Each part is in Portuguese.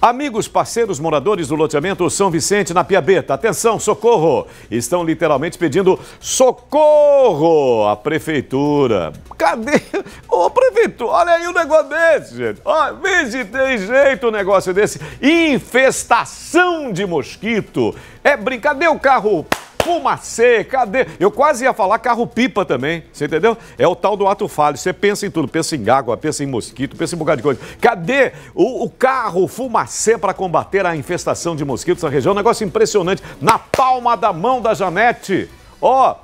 Amigos, parceiros, moradores do loteamento São Vicente na Piabeta, atenção, socorro! Estão literalmente pedindo socorro à prefeitura. Cadê? Ô, prefeitura, olha aí o um negócio desse, gente. Ó, vê se tem jeito o um negócio desse. Infestação de mosquito. É brincadeira, o carro fumacê, cadê? Eu quase ia falar carro-pipa também, você entendeu? É o tal do ato falho. Você pensa em tudo, pensa em água, pensa em mosquito, pensa em um bocado de coisa. Cadê o, o carro fumacê para combater a infestação de mosquitos na região? Um negócio impressionante. Na palma da mão da Janete. Ó,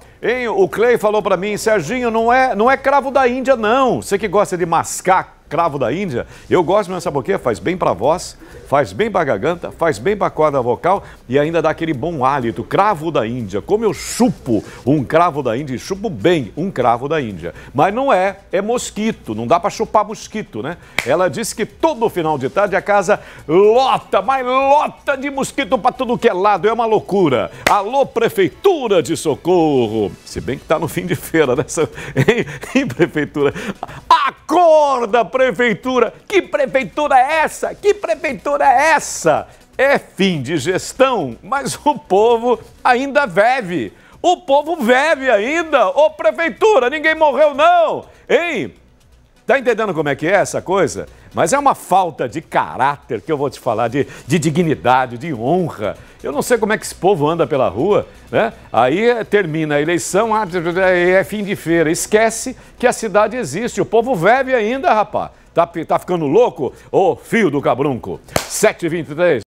oh, o Clay falou para mim, Serginho, não é, não é cravo da Índia, não. Você que gosta de mascar cravo da Índia. Eu gosto mesmo, sabe por quê? Faz bem pra voz, faz bem pra garganta, faz bem pra corda vocal e ainda dá aquele bom hálito. Cravo da Índia. Como eu chupo um cravo da Índia e chupo bem um cravo da Índia. Mas não é, é mosquito. Não dá pra chupar mosquito, né? Ela disse que todo final de tarde a casa lota, mas lota de mosquito pra tudo que é lado. É uma loucura. Alô, Prefeitura de Socorro. Se bem que tá no fim de feira, né? Em, em Prefeitura. Acorda, prefeitura! Que prefeitura é essa? Que prefeitura é essa? É fim de gestão, mas o povo ainda vive. O povo vive ainda. Ô, prefeitura, ninguém morreu não. Hein? Tá entendendo como é que é essa coisa? Mas é uma falta de caráter que eu vou te falar, de, de dignidade, de honra. Eu não sei como é que esse povo anda pela rua, né? Aí termina a eleição, ah, é fim de feira. Esquece que a cidade existe. O povo vive ainda, rapaz. Tá, tá ficando louco? Ô, oh, fio do cabrunco. 7h23.